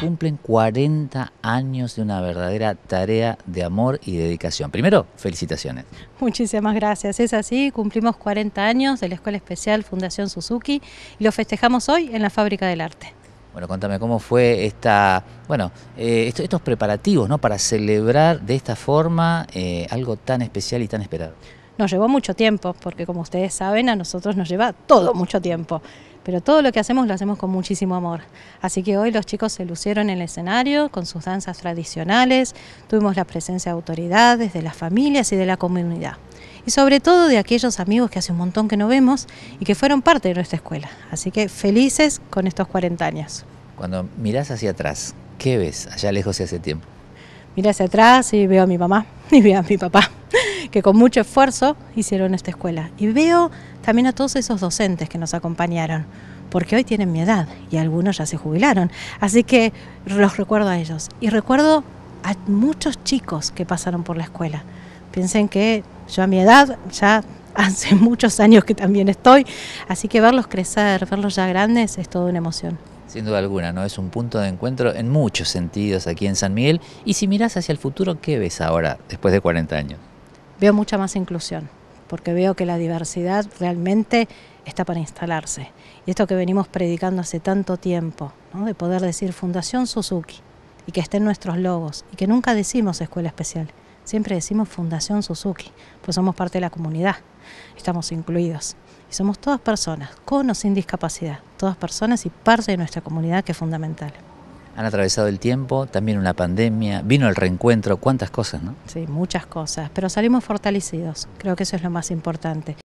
cumplen 40 años de una verdadera tarea de amor y dedicación. Primero, felicitaciones. Muchísimas gracias. Es así, cumplimos 40 años de la Escuela Especial Fundación Suzuki y lo festejamos hoy en la Fábrica del Arte. Bueno, contame cómo fue esta, bueno, eh, estos, preparativos, ¿no? Para celebrar de esta forma eh, algo tan especial y tan esperado. Nos llevó mucho tiempo, porque como ustedes saben, a nosotros nos lleva todo mucho tiempo. Pero todo lo que hacemos lo hacemos con muchísimo amor. Así que hoy los chicos se lucieron en el escenario con sus danzas tradicionales, tuvimos la presencia de autoridades, de las familias y de la comunidad y sobre todo de aquellos amigos que hace un montón que no vemos y que fueron parte de nuestra escuela. Así que felices con estos 40 años. Cuando mirás hacia atrás, ¿qué ves allá lejos y hace tiempo? mira hacia atrás y veo a mi mamá y veo a mi papá que con mucho esfuerzo hicieron esta escuela. Y veo también a todos esos docentes que nos acompañaron, porque hoy tienen mi edad y algunos ya se jubilaron. Así que los recuerdo a ellos. Y recuerdo a muchos chicos que pasaron por la escuela. Piensen que yo a mi edad ya hace muchos años que también estoy, así que verlos crecer, verlos ya grandes es toda una emoción. Sin duda alguna, ¿no? Es un punto de encuentro en muchos sentidos aquí en San Miguel. Y si miras hacia el futuro, ¿qué ves ahora, después de 40 años? veo mucha más inclusión, porque veo que la diversidad realmente está para instalarse. Y esto que venimos predicando hace tanto tiempo, de poder decir Fundación Suzuki, y que estén nuestros logos, y que nunca decimos escuela especial, siempre decimos Fundación Suzuki, pues somos parte de la comunidad, estamos incluidos. Y somos todas personas, con o sin discapacidad, todas personas y parte de nuestra comunidad que es fundamental han atravesado el tiempo, también una pandemia, vino el reencuentro, cuántas cosas, ¿no? Sí, muchas cosas, pero salimos fortalecidos, creo que eso es lo más importante.